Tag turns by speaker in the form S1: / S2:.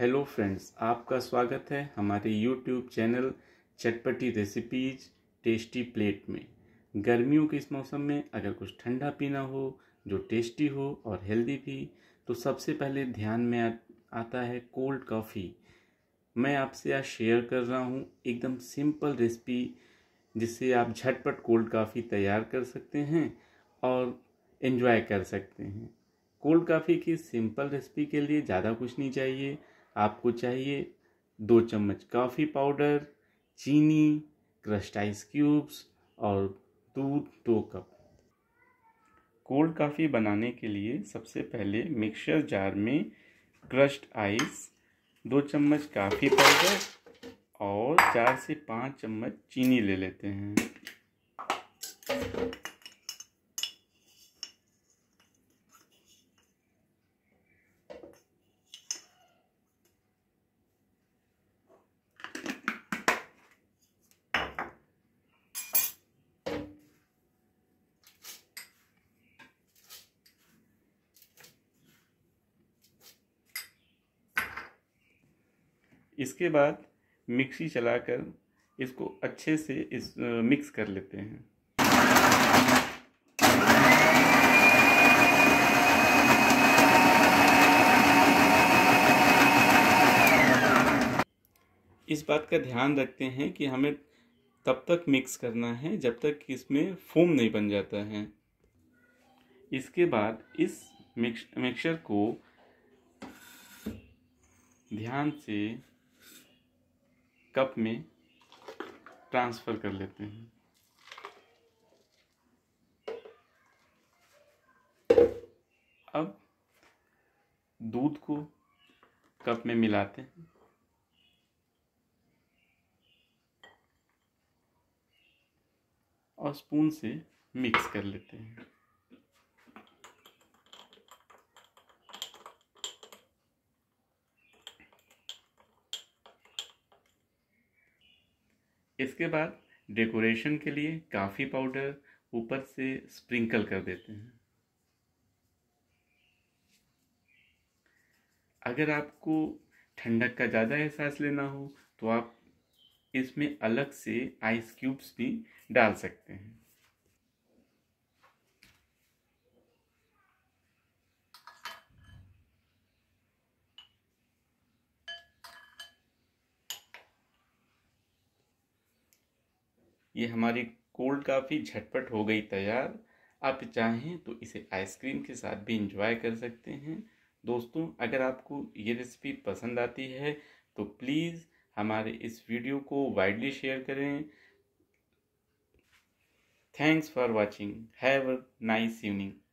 S1: hello friends आपका स्वागत है हमारे यूट्यूब चैनल चटपटी रेसिपीज टेस्टी प्लेट में गर्मियों के इस मौसम में अगर कुछ ठंडा पीना हो जो टेस्टी हो और हेल्दी भी तो सबसे पहले ध्यान में आ, आता है कोल्ड कॉफ़ी मैं आपसे आज शेयर कर रहा हूँ एकदम सिंपल रेसिपी जिससे आप झटपट कोल्ड कॉफ़ी तैयार कर सकते हैं और इन्जॉय कर सकते हैं कोल्ड कॉफ़ी की सिंपल रेसिपी के लिए ज़्यादा कुछ नहीं चाहिए आपको चाहिए दो चम्मच कॉफ़ी पाउडर चीनी क्रश्ड आइस क्यूब्स और दूध दो कप कोल्ड काफ़ी बनाने के लिए सबसे पहले मिक्सर जार में क्रश्ड आइस दो चम्मच काफ़ी पाउडर और चार से पाँच चम्मच चीनी ले लेते हैं इसके बाद मिक्सी चलाकर इसको अच्छे से इस मिक्स कर लेते हैं इस बात का ध्यान रखते हैं कि हमें तब तक मिक्स करना है जब तक इसमें फोम नहीं बन जाता है इसके बाद इस मिक्स मिक्सर को ध्यान से कप में ट्रांसफ़र कर लेते हैं अब दूध को कप में मिलाते हैं और स्पून से मिक्स कर लेते हैं इसके बाद डेकोरेशन के लिए काफ़ी पाउडर ऊपर से स्प्रिंकल कर देते हैं अगर आपको ठंडक का ज़्यादा एहसास लेना हो तो आप इसमें अलग से आइस क्यूब्स भी डाल सकते हैं ये हमारी कोल्ड काफ़ी झटपट हो गई तैयार आप चाहें तो इसे आइसक्रीम के साथ भी इंजॉय कर सकते हैं दोस्तों अगर आपको ये रेसिपी पसंद आती है तो प्लीज़ हमारे इस वीडियो को वाइडली शेयर करें thanks for watching have a nice evening